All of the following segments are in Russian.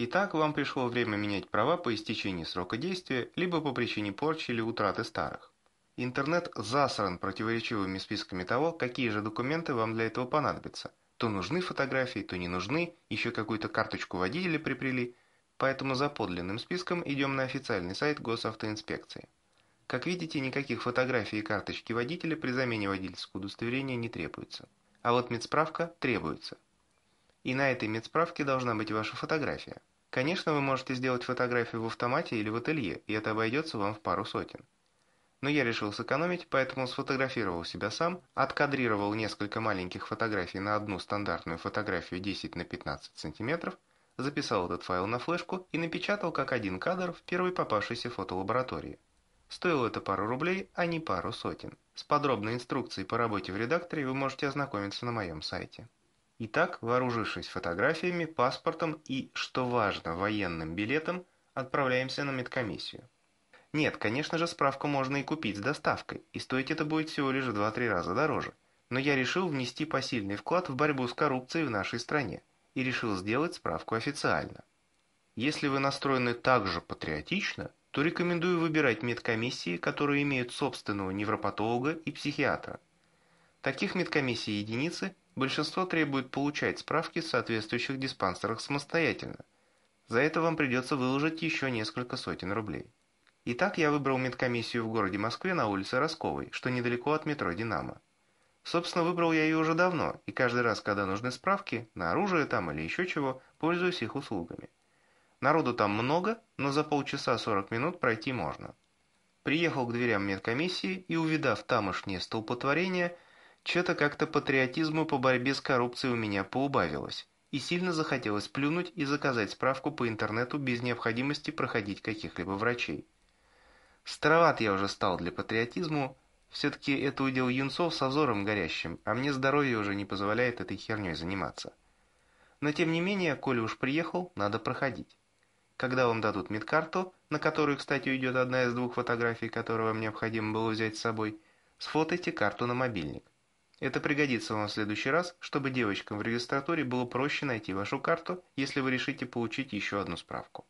Итак, вам пришло время менять права по истечении срока действия, либо по причине порчи или утраты старых. Интернет засран противоречивыми списками того, какие же документы вам для этого понадобятся. То нужны фотографии, то не нужны, еще какую-то карточку водителя припрели. Поэтому за подлинным списком идем на официальный сайт госавтоинспекции. Как видите, никаких фотографий и карточки водителя при замене водительского удостоверения не требуется. А вот медсправка требуется – и на этой медсправке должна быть ваша фотография. Конечно, вы можете сделать фотографию в автомате или в ателье, и это обойдется вам в пару сотен. Но я решил сэкономить, поэтому сфотографировал себя сам, откадрировал несколько маленьких фотографий на одну стандартную фотографию 10 на 15 сантиметров, записал этот файл на флешку и напечатал как один кадр в первой попавшейся фотолаборатории. Стоило это пару рублей, а не пару сотен. С подробной инструкцией по работе в редакторе вы можете ознакомиться на моем сайте. Итак, вооружившись фотографиями, паспортом и, что важно, военным билетом, отправляемся на медкомиссию. Нет, конечно же, справку можно и купить с доставкой, и стоить это будет всего лишь в 2-3 раза дороже. Но я решил внести посильный вклад в борьбу с коррупцией в нашей стране и решил сделать справку официально. Если вы настроены так же патриотично, то рекомендую выбирать медкомиссии, которые имеют собственного невропатолога и психиатра – Таких медкомиссий единицы, большинство требует получать справки в соответствующих диспансерах самостоятельно. За это вам придется выложить еще несколько сотен рублей. Итак, я выбрал медкомиссию в городе Москве на улице Росковой, что недалеко от метро «Динамо». Собственно, выбрал я ее уже давно, и каждый раз, когда нужны справки, на оружие там или еще чего, пользуюсь их услугами. Народу там много, но за полчаса 40 минут пройти можно. Приехал к дверям медкомиссии и, увидав тамошнее столпотворение, Че-то как-то патриотизму по борьбе с коррупцией у меня поубавилось. И сильно захотелось плюнуть и заказать справку по интернету без необходимости проходить каких-либо врачей. Староват я уже стал для патриотизму, все-таки это удел юнцов с озором горящим, а мне здоровье уже не позволяет этой херней заниматься. Но тем не менее, коли уж приехал, надо проходить. Когда вам дадут медкарту, на которую, кстати, уйдет одна из двух фотографий, которую вам необходимо было взять с собой, сфотайте карту на мобильник. Это пригодится вам в следующий раз, чтобы девочкам в регистратуре было проще найти вашу карту, если вы решите получить еще одну справку.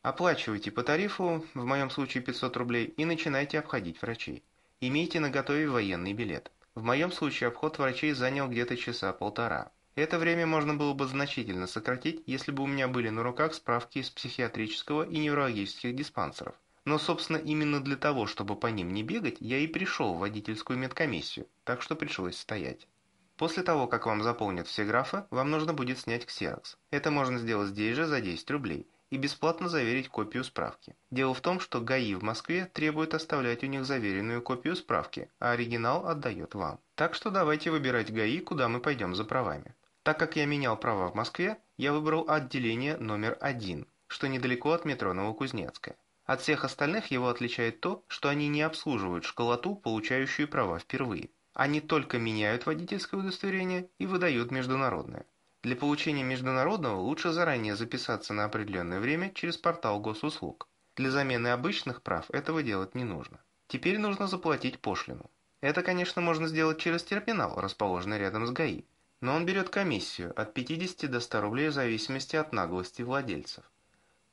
Оплачивайте по тарифу, в моем случае 500 рублей, и начинайте обходить врачей. Имейте наготове военный билет. В моем случае обход врачей занял где-то часа полтора. Это время можно было бы значительно сократить, если бы у меня были на руках справки из психиатрического и неврологических диспансеров. Но, собственно, именно для того, чтобы по ним не бегать, я и пришел в водительскую медкомиссию, так что пришлось стоять. После того, как вам заполнят все графы, вам нужно будет снять ксерокс. Это можно сделать здесь же за 10 рублей и бесплатно заверить копию справки. Дело в том, что ГАИ в Москве требует оставлять у них заверенную копию справки, а оригинал отдает вам. Так что давайте выбирать ГАИ, куда мы пойдем за правами. Так как я менял права в Москве, я выбрал отделение номер 1, что недалеко от метро Новокузнецкая. От всех остальных его отличает то, что они не обслуживают школоту, получающую права впервые. Они только меняют водительское удостоверение и выдают международное. Для получения международного лучше заранее записаться на определенное время через портал госуслуг. Для замены обычных прав этого делать не нужно. Теперь нужно заплатить пошлину. Это, конечно, можно сделать через терминал, расположенный рядом с ГАИ. Но он берет комиссию от 50 до 100 рублей в зависимости от наглости владельцев.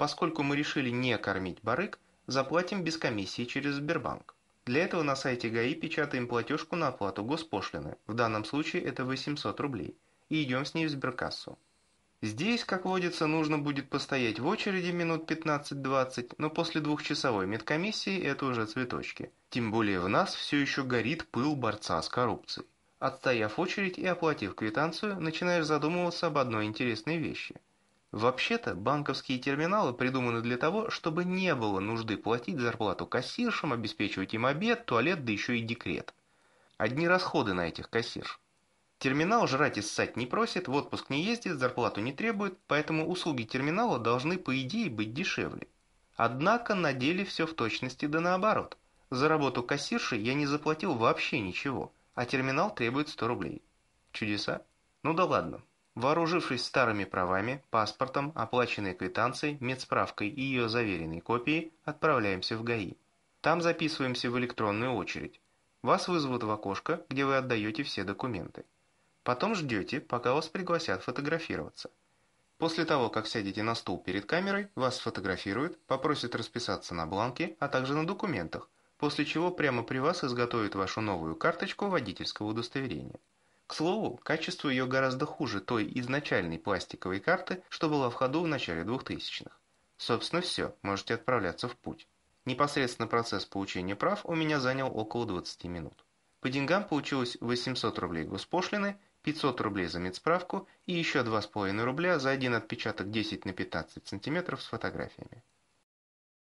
Поскольку мы решили не кормить барыг, заплатим без комиссии через Сбербанк. Для этого на сайте ГАИ печатаем платежку на оплату госпошлины, в данном случае это 800 рублей, и идем с ней в сберкассу. Здесь, как водится, нужно будет постоять в очереди минут 15-20, но после двухчасовой медкомиссии это уже цветочки. Тем более в нас все еще горит пыл борца с коррупцией. Отстояв очередь и оплатив квитанцию, начинаешь задумываться об одной интересной вещи – Вообще-то банковские терминалы придуманы для того, чтобы не было нужды платить зарплату кассиршам, обеспечивать им обед, туалет, да еще и декрет. Одни расходы на этих кассирш. Терминал жрать и ссать не просит, в отпуск не ездит, зарплату не требует, поэтому услуги терминала должны по идее быть дешевле. Однако на деле все в точности да наоборот. За работу кассирши я не заплатил вообще ничего, а терминал требует 100 рублей. Чудеса? Ну да ладно, Вооружившись старыми правами, паспортом, оплаченной квитанцией, медсправкой и ее заверенной копией, отправляемся в ГАИ. Там записываемся в электронную очередь. Вас вызовут в окошко, где вы отдаете все документы. Потом ждете, пока вас пригласят фотографироваться. После того, как сядете на стул перед камерой, вас сфотографируют, попросят расписаться на бланке, а также на документах, после чего прямо при вас изготовят вашу новую карточку водительского удостоверения. К слову, качество ее гораздо хуже той изначальной пластиковой карты, что была в ходу в начале 2000-х. Собственно все, можете отправляться в путь. Непосредственно процесс получения прав у меня занял около 20 минут. По деньгам получилось 800 рублей госпошлины, 500 рублей за медсправку и еще 2,5 рубля за один отпечаток 10 на 15 сантиметров с фотографиями.